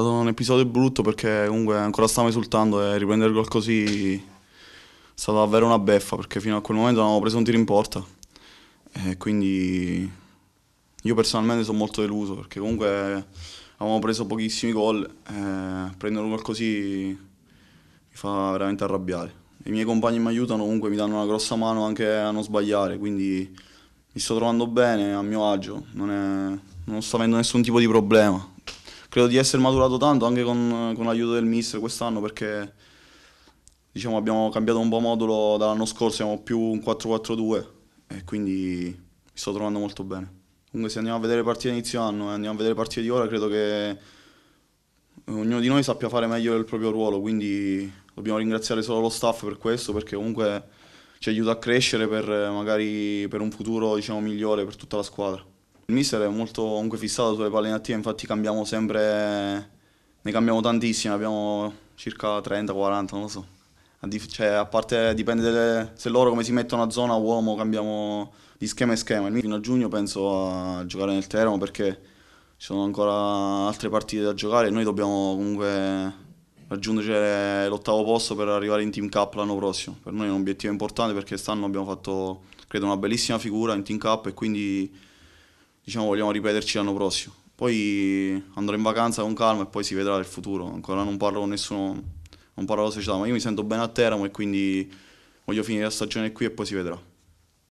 stato un episodio brutto perché comunque ancora stavamo esultando e riprendere gol così è stata davvero una beffa perché fino a quel momento avevamo preso un tiro in porta e quindi io personalmente sono molto deluso perché comunque avevamo preso pochissimi gol e prendere un gol così mi fa veramente arrabbiare. I miei compagni mi aiutano comunque, mi danno una grossa mano anche a non sbagliare, quindi mi sto trovando bene, a mio agio, non, è, non sto avendo nessun tipo di problema credo di essere maturato tanto anche con, con l'aiuto del mister quest'anno perché diciamo, abbiamo cambiato un po' modulo dall'anno scorso, siamo più un 4-4-2 e quindi mi sto trovando molto bene. Comunque se andiamo a vedere partite inizio anno e andiamo a vedere partite di ora credo che ognuno di noi sappia fare meglio il proprio ruolo, quindi dobbiamo ringraziare solo lo staff per questo perché comunque ci aiuta a crescere per magari per un futuro diciamo, migliore per tutta la squadra. Il mister è molto comunque fissato sulle palle inattive, infatti cambiamo sempre, ne cambiamo tantissime, abbiamo circa 30-40, non lo so. A, cioè, a parte dipende delle, se loro come si mettono a zona uomo, cambiamo di schema e schema. Fino a giugno penso a giocare nel Teramo perché ci sono ancora altre partite da giocare e noi dobbiamo comunque raggiungere l'ottavo posto per arrivare in Team Cup l'anno prossimo. Per noi è un obiettivo importante perché quest'anno abbiamo fatto, credo, una bellissima figura in Team Cup e quindi diciamo, vogliamo ripeterci l'anno prossimo. Poi andrò in vacanza con calma e poi si vedrà il futuro. Ancora non parlo con nessuno, non parlo con la società, ma io mi sento bene a Teramo e quindi voglio finire la stagione qui e poi si vedrà.